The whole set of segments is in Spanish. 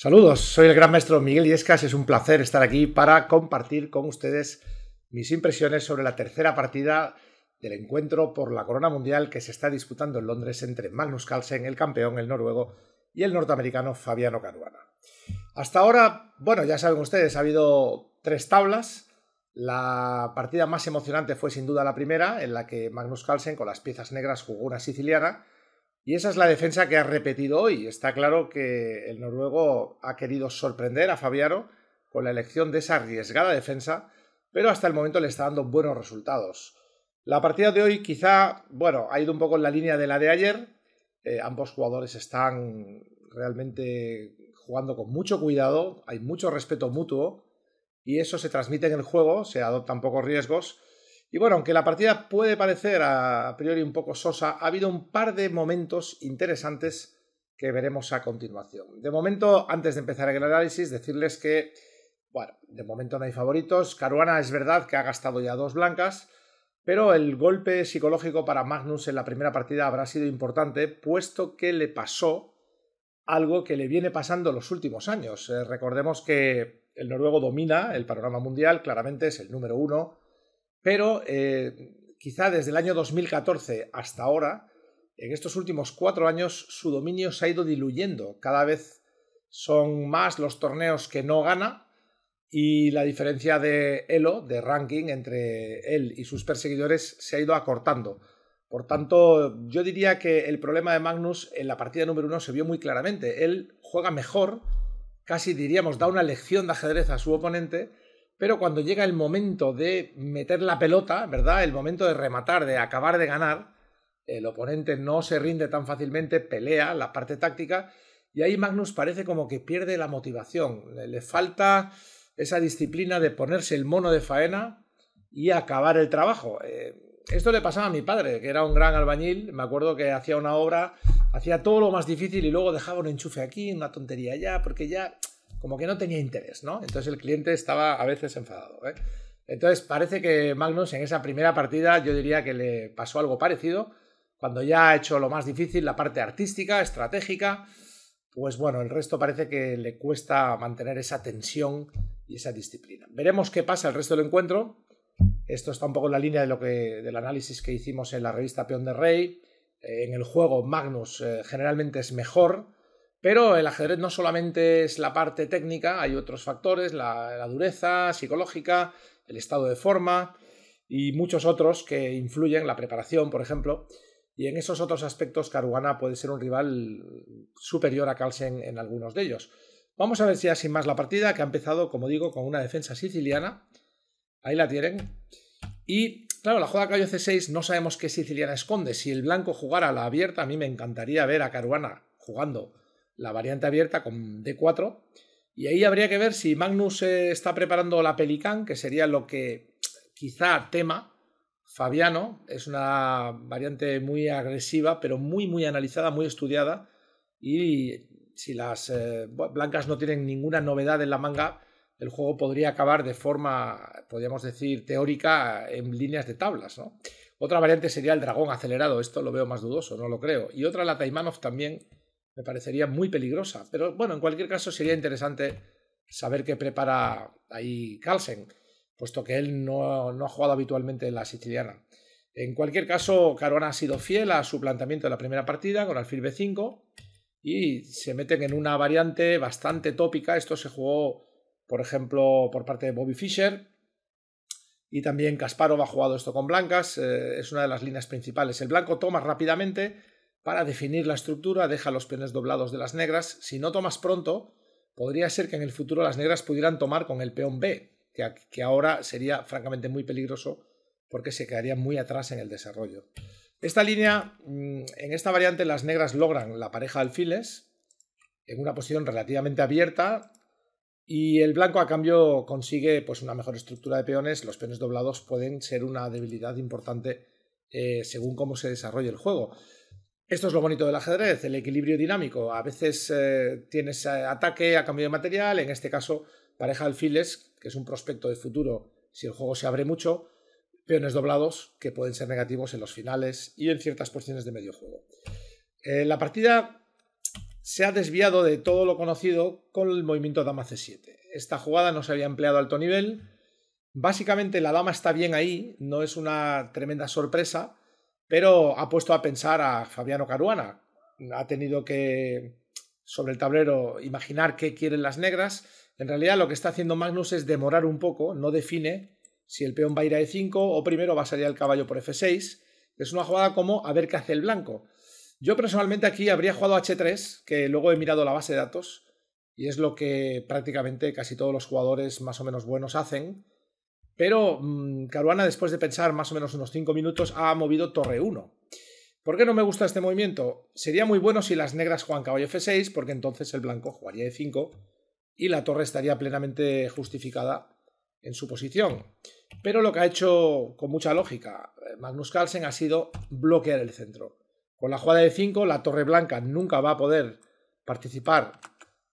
Saludos, soy el gran maestro Miguel Yescas. Es un placer estar aquí para compartir con ustedes mis impresiones sobre la tercera partida del encuentro por la corona mundial que se está disputando en Londres entre Magnus Carlsen, el campeón, el noruego, y el norteamericano Fabiano Caruana. Hasta ahora, bueno, ya saben ustedes, ha habido tres tablas. La partida más emocionante fue sin duda la primera, en la que Magnus Carlsen con las piezas negras jugó una siciliana y esa es la defensa que ha repetido hoy. Está claro que el noruego ha querido sorprender a Fabiano con la elección de esa arriesgada defensa, pero hasta el momento le está dando buenos resultados. La partida de hoy quizá, bueno, ha ido un poco en la línea de la de ayer. Eh, ambos jugadores están realmente jugando con mucho cuidado, hay mucho respeto mutuo y eso se transmite en el juego, se adoptan pocos riesgos y bueno, aunque la partida puede parecer a priori un poco sosa, ha habido un par de momentos interesantes que veremos a continuación. De momento, antes de empezar el análisis, decirles que, bueno, de momento no hay favoritos. Caruana es verdad que ha gastado ya dos blancas, pero el golpe psicológico para Magnus en la primera partida habrá sido importante, puesto que le pasó algo que le viene pasando los últimos años. Eh, recordemos que el noruego domina el panorama mundial, claramente es el número uno, pero eh, quizá desde el año 2014 hasta ahora, en estos últimos cuatro años su dominio se ha ido diluyendo. Cada vez son más los torneos que no gana y la diferencia de Elo, de ranking entre él y sus perseguidores, se ha ido acortando. Por tanto, yo diría que el problema de Magnus en la partida número uno se vio muy claramente. Él juega mejor, casi diríamos, da una lección de ajedrez a su oponente pero cuando llega el momento de meter la pelota, ¿verdad? El momento de rematar, de acabar de ganar, el oponente no se rinde tan fácilmente, pelea la parte táctica y ahí Magnus parece como que pierde la motivación, le, falta esa disciplina de ponerse el mono de faena y acabar el trabajo. Eh, esto le pasaba a mi padre, que era un gran albañil, me acuerdo que hacía una obra, hacía todo lo más difícil y luego dejaba un enchufe aquí, una tontería allá, porque ya como que no tenía interés, ¿no? Entonces el cliente estaba a veces enfadado. ¿eh? Entonces parece que Magnus en esa primera partida yo diría que le pasó algo parecido, cuando ya ha hecho lo más difícil, la parte artística, estratégica, pues bueno, el resto parece que le cuesta mantener esa tensión y esa disciplina. Veremos qué pasa el resto del encuentro. Esto está un poco en la línea de lo que, del análisis que hicimos en la revista Peón de Rey. Eh, en el juego Magnus eh, generalmente es mejor, pero el ajedrez no solamente es la parte técnica, hay otros factores, la, dureza psicológica, el estado de forma y muchos otros que influyen, la preparación, por ejemplo. Y en esos otros aspectos, Caruana puede ser un rival superior a Carlsen en algunos de ellos. Vamos a ver si ya sin más la partida, que ha empezado, como digo, con una defensa siciliana. Ahí la tienen. Y claro, la jugada callo C6 no sabemos qué siciliana esconde. Si el blanco jugara la abierta, a mí me encantaría ver a Caruana jugando la variante abierta con D4. Y ahí habría que ver si Magnus eh, está preparando la Pelican, que sería lo que quizá tema Fabiano. Es una variante muy agresiva, pero muy, muy analizada, muy estudiada. Y si las eh, blancas no tienen ninguna novedad en la manga, el juego podría acabar de forma, podríamos decir, teórica en líneas de tablas. ¿no? Otra variante sería el dragón acelerado. Esto lo veo más dudoso, no lo creo. Y otra la Taimanov también me parecería muy peligrosa. Pero bueno, en cualquier caso sería interesante saber qué prepara ahí Carlsen, puesto que él no, no ha jugado habitualmente en la siciliana. En cualquier caso, Caruana ha sido fiel a su planteamiento de la primera partida con alfil B5 y se meten en una variante bastante tópica. Esto se jugó, por ejemplo, por parte de Bobby Fischer y también Kasparov ha jugado esto con blancas. Eh, es una de las líneas principales. El blanco toma rápidamente para definir la estructura, deja los peones doblados de las negras. Si no tomas pronto, podría ser que en el futuro las negras pudieran tomar con el peón B, que, ahora sería francamente muy peligroso porque se quedaría muy atrás en el desarrollo. Esta línea, mm, en esta variante, las negras logran la pareja alfiles en una posición relativamente abierta y el blanco a cambio consigue pues, una mejor estructura de peones. Los peones doblados pueden ser una debilidad importante eh, según cómo se desarrolle el juego. Esto es lo bonito del ajedrez, el equilibrio dinámico. A veces eh, tienes eh, ataque a cambio de material, en este caso pareja alfiles, que es un prospecto de futuro si el juego se abre mucho, peones doblados, que pueden ser negativos en los finales y en ciertas porciones de medio juego. Eh, la partida se ha desviado de todo lo conocido con el movimiento dama c7. Esta jugada no se había empleado a alto nivel. Básicamente la dama está bien ahí, no es una tremenda sorpresa, pero ha puesto a pensar a Fabiano Caruana. Ha tenido que, sobre el tablero, imaginar qué quieren las negras. En realidad lo que está haciendo Magnus es demorar un poco, no define si el peón va a ir a e5 o primero va a salir el caballo por f6. Es una jugada como a ver qué hace el blanco. Yo personalmente aquí habría jugado h3, que luego he mirado la base de datos, y es lo que prácticamente casi todos los jugadores más o menos buenos hacen pero mm, Caruana, después de pensar más o menos unos 5 minutos, ha movido torre 1. ¿Por qué no me gusta este movimiento? Sería muy bueno si las negras juegan caballo f6, porque entonces el blanco jugaría e5 y la torre estaría plenamente justificada en su posición. Pero lo que ha hecho con mucha lógica eh, Magnus Carlsen ha sido bloquear el centro. Con la jugada de 5, la torre blanca nunca va a poder participar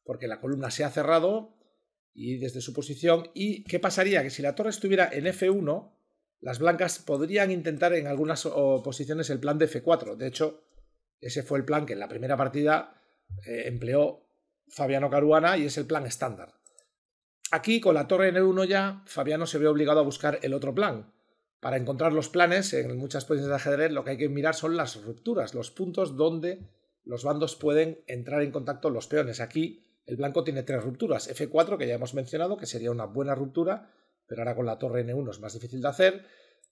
porque la columna se ha cerrado y desde su posición. ¿Y qué pasaría? Que si la torre estuviera en F1, las blancas podrían intentar en algunas posiciones el plan de F4. De hecho, ese fue el plan que en la primera partida eh, empleó Fabiano Caruana y es el plan estándar. Aquí, con la torre en E1 ya, Fabiano se ve obligado a buscar el otro plan. Para encontrar los planes, en muchas posiciones de ajedrez lo que hay que mirar son las rupturas, los puntos donde los bandos pueden entrar en contacto los peones. Aquí el blanco tiene tres rupturas. F4, que ya hemos mencionado, que sería una buena ruptura, pero ahora con la torre N1 es más difícil de hacer.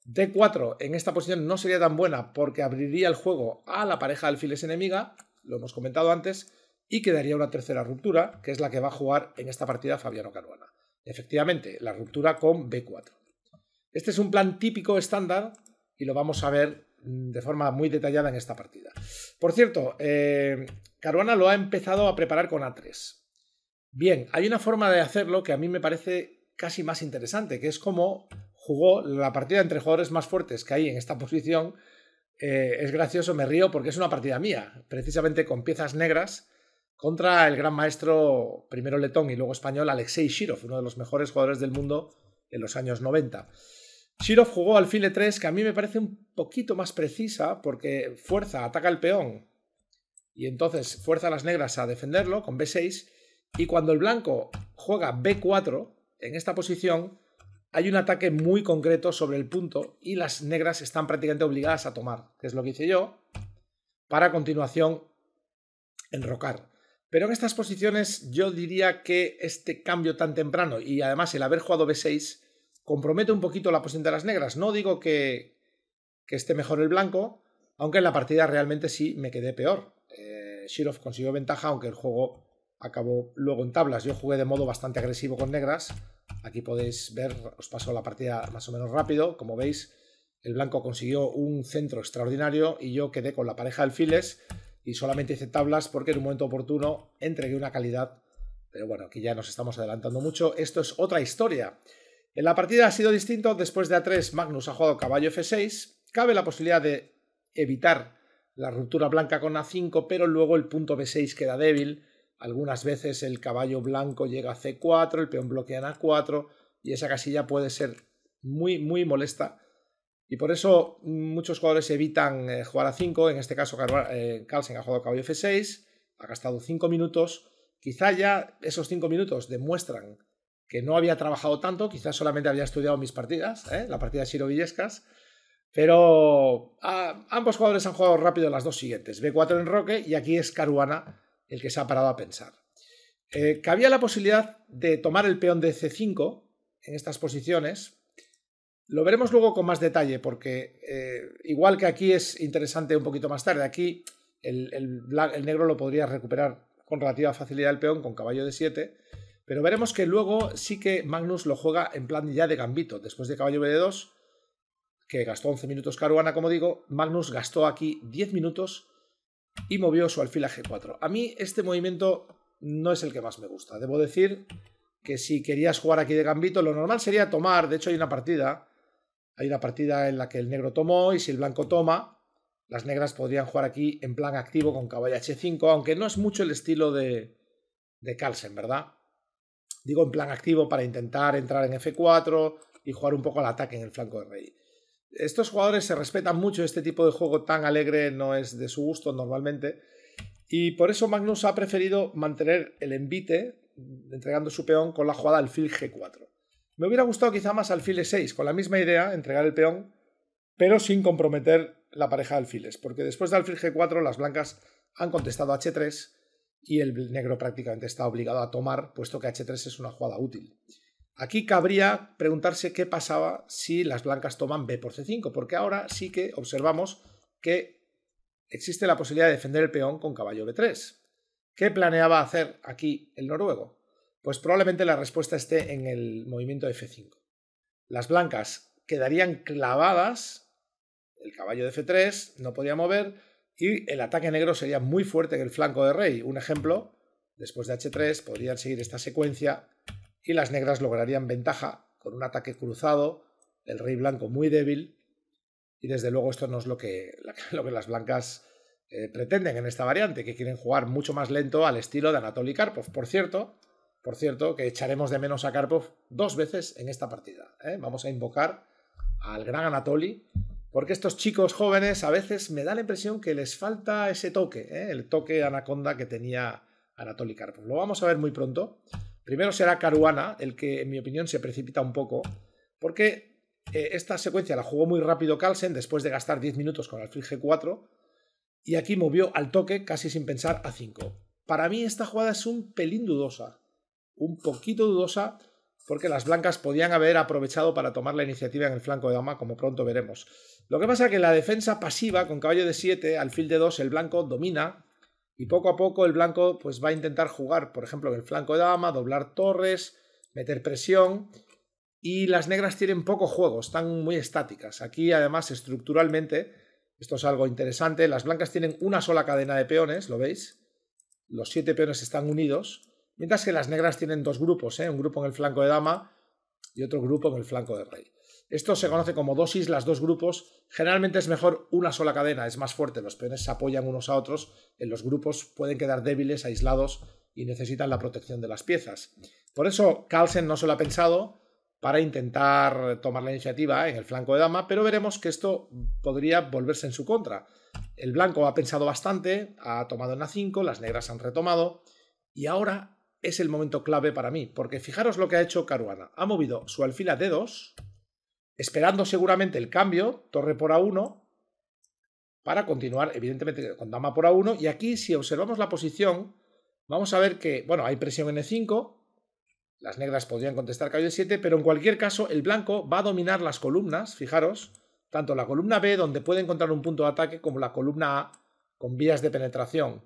D4 en esta posición no sería tan buena porque abriría el juego a la pareja de alfiles enemiga, lo hemos comentado antes, y quedaría una tercera ruptura, que es la que va a jugar en esta partida Fabiano Caruana. Efectivamente, la ruptura con B4. Este es un plan típico estándar y lo vamos a ver mm, de forma muy detallada en esta partida. Por cierto, eh, Caruana lo ha empezado a preparar con A3. Bien, hay una forma de hacerlo que a mí me parece casi más interesante, que es como jugó la partida entre jugadores más fuertes que hay en esta posición. Eh, es gracioso, me río porque es una partida mía, precisamente con piezas negras contra el gran maestro, primero letón y luego español, Alexei Shirov, uno de los mejores jugadores del mundo en los años 90. Shirov jugó alfil E3, que a mí me parece un poquito más precisa, porque fuerza, ataca el peón, y entonces fuerza a las negras a defenderlo con B6, y cuando el blanco juega B4, en esta posición, hay un ataque muy concreto sobre el punto y las negras están prácticamente obligadas a tomar, que es lo que hice yo, para a continuación enrocar. Pero en estas posiciones yo diría que este cambio tan temprano y además el haber jugado B6 compromete un poquito la posición de las negras. No digo que, esté mejor el blanco, aunque en la partida realmente sí me quedé peor. Eh, Shirov consiguió ventaja, aunque el juego acabó luego en tablas. Yo jugué de modo bastante agresivo con negras. Aquí podéis ver, os paso la partida más o menos rápido. Como veis, el blanco consiguió un centro extraordinario y yo quedé con la pareja de alfiles y solamente hice tablas porque en un momento oportuno entregué una calidad. Pero bueno, aquí ya nos estamos adelantando mucho. Esto es otra historia. En la partida ha sido distinto. Después de A3, Magnus ha jugado caballo F6. Cabe la posibilidad de evitar la ruptura blanca con A5, pero luego el punto B6 queda débil algunas veces el caballo blanco llega a C4, el peón bloquea A4 y esa casilla puede ser muy, muy molesta. Y por eso mm, muchos jugadores evitan eh, jugar a 5. En este caso, eh, Carlsen ha jugado caballo F6, ha gastado 5 minutos. Quizá ya esos 5 minutos demuestran que no había trabajado tanto, quizás solamente había estudiado mis partidas, ¿eh? la partida de Siro Pero ah, ambos jugadores han jugado rápido las dos siguientes. B4 en Roque y aquí es Caruana el que se ha parado a pensar. Eh, cabía la posibilidad de tomar el peón de C5 en estas posiciones. Lo veremos luego con más detalle, porque eh, igual que aquí es interesante un poquito más tarde, aquí el, el negro lo podría recuperar con relativa facilidad el peón con caballo de 7, pero veremos que luego sí que Magnus lo juega en plan ya de gambito. Después de caballo B2, que gastó 11 minutos Caruana, como digo, Magnus gastó aquí 10 minutos y movió su alfil a G4. A mí este movimiento no es el que más me gusta. Debo decir que si querías jugar aquí de gambito, lo normal sería tomar. De hecho, hay una partida. Hay una partida en la que el negro tomó y si el blanco toma, las negras podrían jugar aquí en plan activo con caballo H5, aunque no es mucho el estilo de, de Carlsen, ¿verdad? Digo en plan activo para intentar entrar en F4 y jugar un poco al ataque en el flanco de rey estos jugadores se respetan mucho, este tipo de juego tan alegre no es de su gusto normalmente, y por eso Magnus ha preferido mantener el envite, entregando su peón con la jugada alfil G4. Me hubiera gustado quizá más alfil E6, con la misma idea, entregar el peón, pero sin comprometer la pareja de alfiles, porque después de alfil G4 las blancas han contestado H3 y el negro prácticamente está obligado a tomar, puesto que H3 es una jugada útil. Aquí cabría preguntarse qué pasaba si las blancas toman b por c5, porque ahora sí que observamos que existe la posibilidad de defender el peón con caballo b3. ¿Qué planeaba hacer aquí el noruego? Pues probablemente la respuesta esté en el movimiento de f5. Las blancas quedarían clavadas, el caballo de f3 no podía mover y el ataque negro sería muy fuerte en el flanco de rey. Un ejemplo, después de h3 podrían seguir esta secuencia y las negras lograrían ventaja con un ataque cruzado el rey blanco muy débil y desde luego esto no es lo que, lo que las blancas eh, pretenden en esta variante, que quieren jugar mucho más lento al estilo de Anatoly Karpov. Por cierto, por cierto, que echaremos de menos a Karpov dos veces en esta partida. ¿eh? Vamos a invocar al gran Anatoly, porque estos chicos jóvenes a veces me da la impresión que les falta ese toque, ¿eh? el toque anaconda que tenía Anatoly Karpov. Lo vamos a ver muy pronto. Primero será Caruana, el que en mi opinión se precipita un poco, porque eh, esta secuencia la jugó muy rápido Carlsen después de gastar 10 minutos con alfil G4 y aquí movió al toque casi sin pensar a 5. Para mí esta jugada es un pelín dudosa, un poquito dudosa, porque las blancas podían haber aprovechado para tomar la iniciativa en el flanco de dama, como pronto veremos. Lo que pasa es que la defensa pasiva con caballo de 7, alfil de 2, el blanco domina y poco a poco el blanco pues va a intentar jugar, por ejemplo, en el flanco de dama, doblar torres, meter presión. Y las negras tienen poco juego, están muy estáticas. Aquí además estructuralmente, esto es algo interesante, las blancas tienen una sola cadena de peones, ¿lo veis? Los siete peones están unidos, mientras que las negras tienen dos grupos, ¿eh? un grupo en el flanco de dama y otro grupo en el flanco de rey. Esto se conoce como dos islas, dos grupos. Generalmente es mejor una sola cadena, es más fuerte. Los peones se apoyan unos a otros. En los grupos pueden quedar débiles, aislados y necesitan la protección de las piezas. Por eso Carlsen no se lo ha pensado para intentar tomar la iniciativa en el flanco de dama, pero veremos que esto podría volverse en su contra. El blanco ha pensado bastante, ha tomado en A5, las negras han retomado, y ahora es el momento clave para mí, porque fijaros lo que ha hecho Caruana. Ha movido su alfila de D2, esperando seguramente el cambio, torre por A1, para continuar, evidentemente, con dama por A1. Y aquí, si observamos la posición, vamos a ver que, bueno, hay presión en E5, las negras podrían contestar caballo E7, pero en cualquier caso, el blanco va a dominar las columnas, fijaros, tanto la columna B, donde puede encontrar un punto de ataque, como la columna A, con vías de penetración.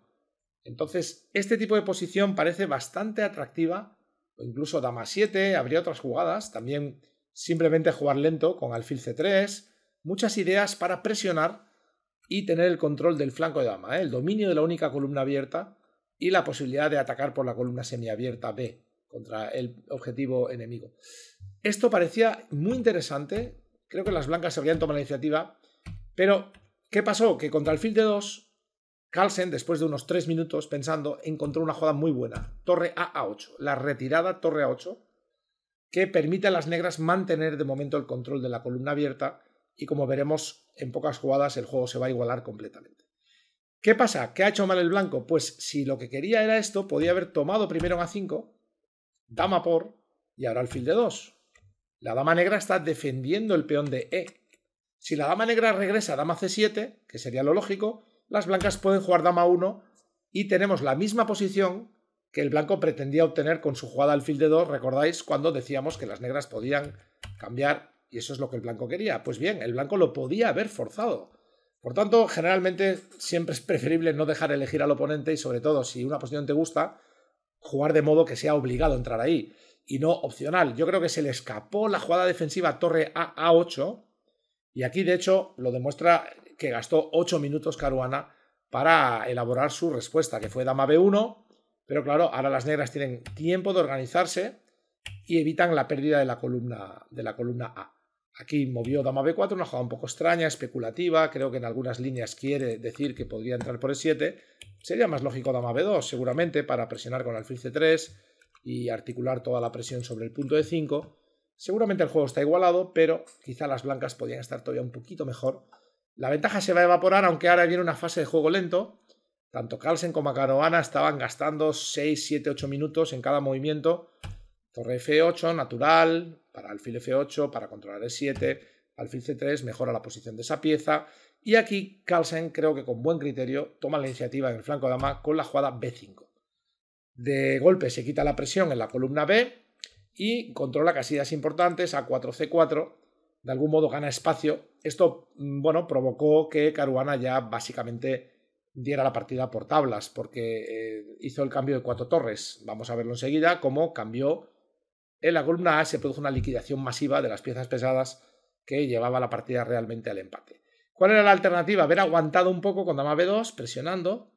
Entonces, este tipo de posición parece bastante atractiva, o incluso dama 7, habría otras jugadas, también simplemente jugar lento con alfil c3, muchas ideas para presionar y tener el control del flanco de dama, ¿eh? el dominio de la única columna abierta y la posibilidad de atacar por la columna semiabierta B contra el objetivo enemigo. Esto parecía muy interesante, creo que las blancas se habrían tomado la iniciativa, pero ¿qué pasó? Que contra alfil d 2, Carlsen, después de unos 3 minutos pensando, encontró una jugada muy buena, torre A a 8, la retirada torre A8, que permite a las negras mantener de momento el control de la columna abierta y como veremos en pocas jugadas el juego se va a igualar completamente. ¿Qué pasa? ¿Qué ha hecho mal el blanco? Pues si lo que quería era esto, podía haber tomado primero a 5, dama por y ahora alfil de 2. La dama negra está defendiendo el peón de E. Si la dama negra regresa a dama C7, que sería lo lógico, las blancas pueden jugar dama 1 y tenemos la misma posición que el blanco pretendía obtener con su jugada alfil de 2, recordáis cuando decíamos que las negras podían cambiar y eso es lo que el blanco quería. Pues bien, el blanco lo podía haber forzado. Por tanto, generalmente siempre es preferible no dejar elegir al oponente y sobre todo si una posición te gusta, jugar de modo que sea obligado a entrar ahí y no opcional. Yo creo que se le escapó la jugada defensiva torre a A8 y aquí de hecho lo demuestra que gastó 8 minutos Caruana para elaborar su respuesta, que fue dama B1, pero claro, ahora las negras tienen tiempo de organizarse y evitan la pérdida de la columna, de la columna A. Aquí movió dama b4, una jugada un poco extraña, especulativa, creo que en algunas líneas quiere decir que podría entrar por el 7 Sería más lógico dama b2, seguramente, para presionar con alfil c3 y articular toda la presión sobre el punto de 5. Seguramente el juego está igualado, pero quizá las blancas podrían estar todavía un poquito mejor. La ventaja se va a evaporar, aunque ahora viene una fase de juego lento, tanto Carlsen como Caruana estaban gastando 6, 7, 8 minutos en cada movimiento. Torre F8, natural, para alfil F8, para controlar el 7 alfil C3, mejora la posición de esa pieza. Y aquí Carlsen, creo que con buen criterio, toma la iniciativa en el flanco de dama con la jugada B5. De golpe se quita la presión en la columna B y controla casillas importantes a 4C4. De algún modo gana espacio. Esto, mm, bueno, provocó que Caruana ya básicamente diera la partida por tablas, porque eh, hizo el cambio de cuatro torres. Vamos a verlo enseguida, cómo cambió. En la columna A se produjo una liquidación masiva de las piezas pesadas que llevaba la partida realmente al empate. ¿Cuál era la alternativa? Haber aguantado un poco con dama B2, presionando,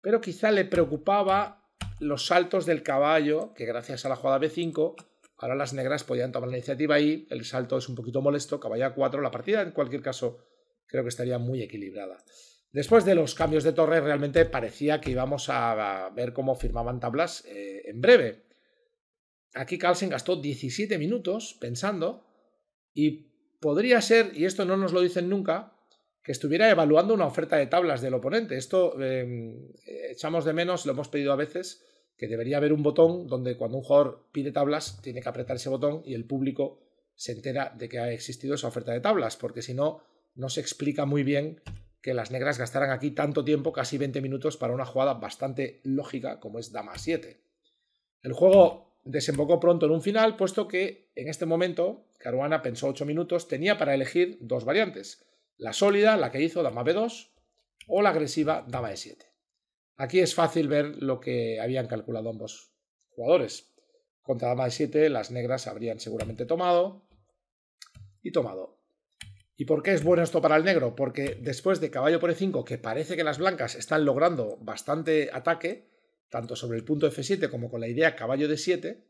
pero quizá le preocupaba los saltos del caballo, que gracias a la jugada B5, ahora las negras podían tomar la iniciativa ahí, el salto es un poquito molesto, caballo A4, la partida en cualquier caso creo que estaría muy equilibrada. Después de los cambios de torre, realmente parecía que íbamos a ver cómo firmaban tablas eh, en breve. Aquí Carlsen gastó 17 minutos pensando y podría ser, y esto no nos lo dicen nunca, que estuviera evaluando una oferta de tablas del oponente. Esto em, echamos de menos, lo hemos pedido a veces, que debería haber un botón donde cuando un jugador pide tablas tiene que apretar ese botón y el público se entera de que ha existido esa oferta de tablas, porque si no, no se explica muy bien que las negras gastaran aquí tanto tiempo, casi 20 minutos, para una jugada bastante lógica como es Dama 7. El juego desembocó pronto en un final, puesto que en este momento Caruana pensó 8 minutos, tenía para elegir dos variantes, la sólida, la que hizo Dama B2, o la agresiva Dama E7. Aquí es fácil ver lo que habían calculado ambos jugadores. Contra Dama E7 las negras habrían seguramente tomado y tomado. ¿Y por qué es bueno esto para el negro? Porque después de caballo por E5, que parece que las blancas están logrando bastante ataque, tanto sobre el punto F7 como con la idea caballo de 7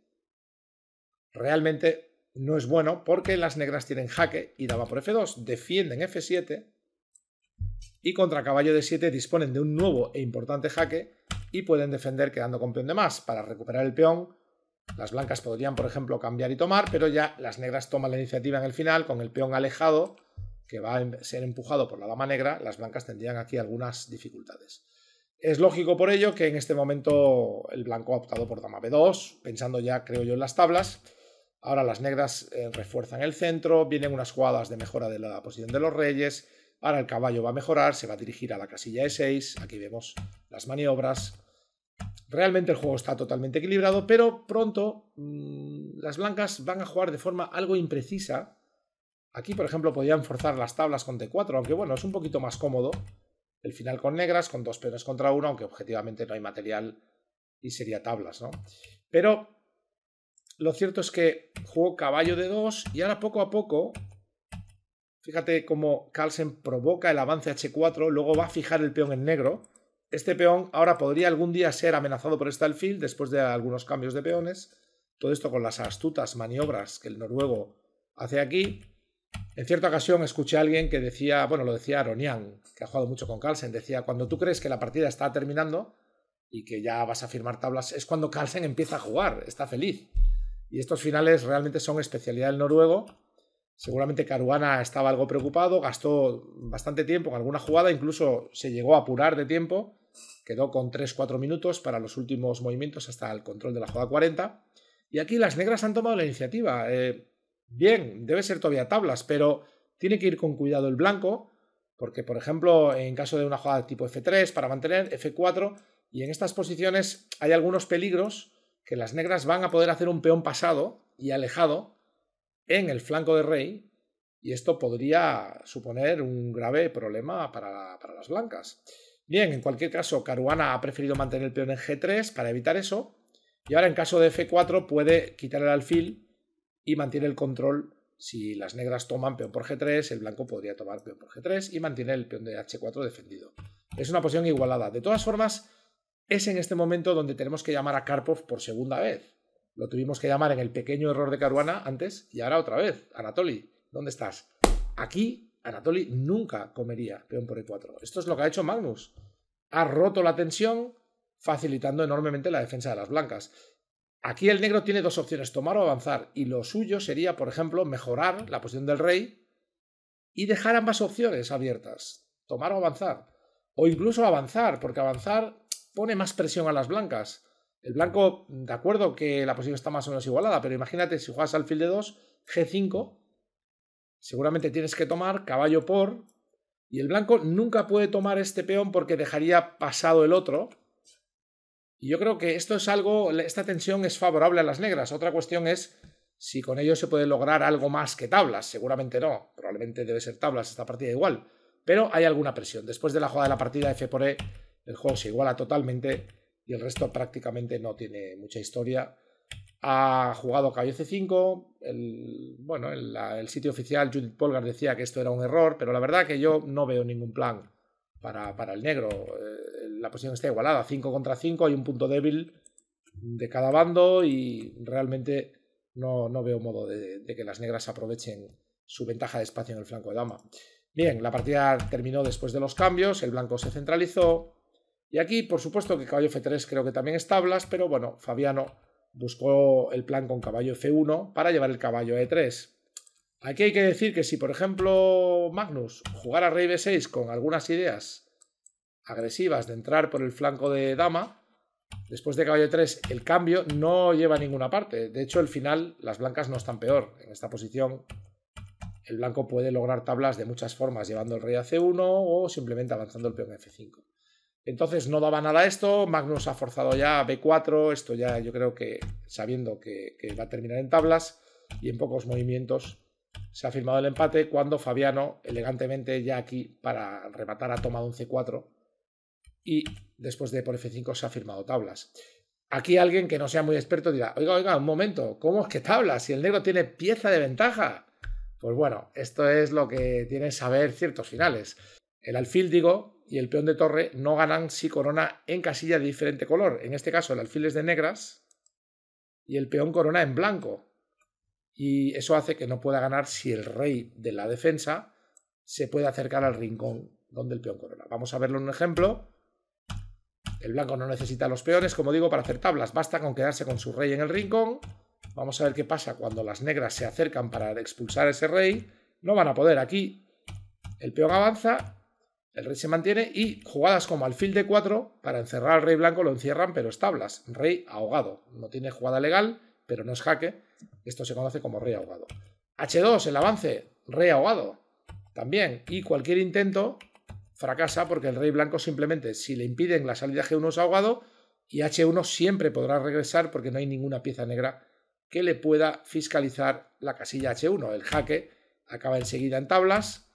realmente no es bueno porque las negras tienen jaque y dama por F2, defienden F7 y contra caballo de 7 disponen de un nuevo e importante jaque y pueden defender quedando con peón de más para recuperar el peón las blancas podrían, por ejemplo, cambiar y tomar, pero ya las negras toman la iniciativa en el final con el peón alejado, que va a em-, ser empujado por la dama negra. Las blancas tendrían aquí algunas dificultades. Es lógico por ello que en este momento el blanco ha optado por dama b2, pensando ya, creo yo, en las tablas. Ahora las negras eh, refuerzan el centro, vienen unas jugadas de mejora de la posición de los reyes. Ahora el caballo va a mejorar, se va a dirigir a la casilla e6. Aquí vemos las maniobras. Realmente el juego está totalmente equilibrado, pero pronto mm, las blancas van a jugar de forma algo imprecisa. Aquí, por ejemplo, podían forzar las tablas con T4, aunque bueno, es un poquito más cómodo. El final con negras, con dos peones contra uno, aunque objetivamente no hay material y sería tablas, ¿no? Pero lo cierto es que jugó caballo de dos y ahora poco a poco, fíjate cómo Carlsen provoca el avance H4, luego va a fijar el peón en negro este peón ahora podría algún día ser amenazado por este alfil después de algunos cambios de peones. Todo esto con las astutas maniobras que el noruego hace aquí. En cierta ocasión escuché a alguien que decía, bueno, lo decía Aronian, que ha jugado mucho con Carlsen, decía, cuando tú crees que la partida está terminando y que ya vas a firmar tablas, es cuando Carlsen empieza a jugar, está feliz. Y estos finales realmente son especialidad del noruego. Seguramente Caruana estaba algo preocupado, gastó bastante tiempo en alguna jugada, incluso se llegó a apurar de tiempo Quedó con 3-4 minutos para los últimos movimientos hasta el control de la jugada 40. Y aquí las negras han tomado la iniciativa. Eh, bien, debe ser todavía tablas, pero tiene que ir con cuidado el blanco, porque por ejemplo, en caso de una jugada tipo F3 para mantener F4, y en estas posiciones hay algunos peligros que las negras van a poder hacer un peón pasado y alejado en el flanco de rey, y esto podría suponer un grave problema para las blancas. Bien, en cualquier caso, Caruana ha preferido mantener el peón en G3 para evitar eso. Y ahora en caso de F4 puede quitar el alfil y mantiene el control. Si las negras toman peón por G3, el blanco podría tomar peón por G3 y mantiene el peón de H4 defendido. Es una posición igualada. De todas formas, es en este momento donde tenemos que llamar a Karpov por segunda vez. Lo tuvimos que llamar en el pequeño error de Caruana antes y ahora otra vez. Anatoly, ¿dónde estás? Aquí Anatoly nunca comería peón por e4. Esto es lo que ha hecho Magnus. Ha roto la tensión, facilitando enormemente la defensa de las blancas. Aquí el negro tiene dos opciones, tomar o avanzar, y lo suyo sería, por ejemplo, mejorar la posición del rey y dejar ambas opciones abiertas, tomar o avanzar, o incluso avanzar, porque avanzar pone más presión a las blancas. El blanco, de acuerdo que la posición está más o menos igualada, pero imagínate si juegas alfil de 2, G5, Seguramente tienes que tomar caballo por, y el blanco nunca puede tomar este peón porque dejaría pasado el otro. Y yo creo que esto es algo, esta tensión es favorable a las negras. Otra cuestión es si con ello se puede lograr algo más que tablas. Seguramente no, probablemente debe ser tablas esta partida igual. Pero hay alguna presión. Después de la jugada de la partida F por E, el juego se iguala totalmente y el resto prácticamente no tiene mucha historia ha jugado caballo C5. bueno, el, sitio oficial Judith Polgar decía que esto era un error, pero la verdad que yo no veo ningún plan para, el negro. Eh, la posición está igualada, 5 contra 5, hay un punto débil de cada bando y realmente no, no veo modo de, que las negras aprovechen su ventaja de espacio en el flanco de dama. Bien, la partida terminó después de los cambios, el blanco se centralizó y aquí, por supuesto, que caballo F3 creo que también es tablas, pero bueno, Fabiano buscó el plan con caballo F1 para llevar el caballo E3. Aquí hay que decir que si, por ejemplo, Magnus jugara rey B6 con algunas ideas agresivas de entrar por el flanco de dama, después de caballo 3 e el cambio no lleva a ninguna parte. De hecho, al final las blancas no están peor. En esta posición el blanco puede lograr tablas de muchas formas, llevando el rey a C1 o simplemente avanzando el peón a F5. Entonces no daba nada esto, Magnus ha forzado ya B4, esto ya yo creo que sabiendo que, va a terminar en tablas y en pocos movimientos se ha firmado el empate cuando Fabiano elegantemente ya aquí para rematar ha tomado un C4 y después de por F5 se ha firmado tablas. Aquí alguien que no sea muy experto dirá, oiga, oiga, un momento, ¿cómo es que tablas si el negro tiene pieza de ventaja? Pues bueno, esto es lo que tiene saber ciertos finales. El alfil, digo, y el peón de torre no ganan si corona en casilla de diferente color. En este caso el alfil es de negras y el peón corona en blanco. Y eso hace que no pueda ganar si el rey de la defensa se puede acercar al rincón donde el peón corona. Vamos a verlo en un ejemplo. El blanco no necesita los peones, como digo, para hacer tablas. Basta con quedarse con su rey en el rincón. Vamos a ver qué pasa cuando las negras se acercan para expulsar a ese rey. No van a poder. Aquí el peón avanza el rey se mantiene y jugadas como alfil de 4 para encerrar al rey blanco lo encierran, pero es tablas. Rey ahogado. No tiene jugada legal, pero no es jaque. Esto se conoce como rey ahogado. H2, el avance, rey ahogado. También. Y cualquier intento fracasa porque el rey blanco simplemente, si le impiden la salida G1 es ahogado y H1 siempre podrá regresar porque no hay ninguna pieza negra que le pueda fiscalizar la casilla H1. El jaque acaba enseguida en tablas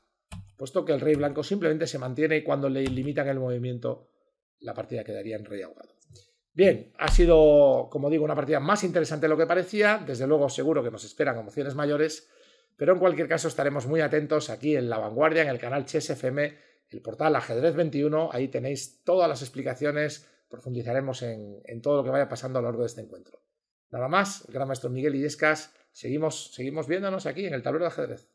puesto que el rey blanco simplemente se mantiene y cuando le limitan el movimiento la partida quedaría en rey ahogado. Bien, ha sido, como digo, una partida más interesante de lo que parecía, desde luego seguro que nos esperan emociones mayores, pero en cualquier caso estaremos muy atentos aquí en La Vanguardia, en el canal Chess FM, el portal Ajedrez 21, ahí tenéis todas las explicaciones, profundizaremos en, todo lo que vaya pasando a lo largo de este encuentro. Nada más, el gran maestro Miguel Illescas, seguimos, seguimos viéndonos aquí en el tablero de ajedrez.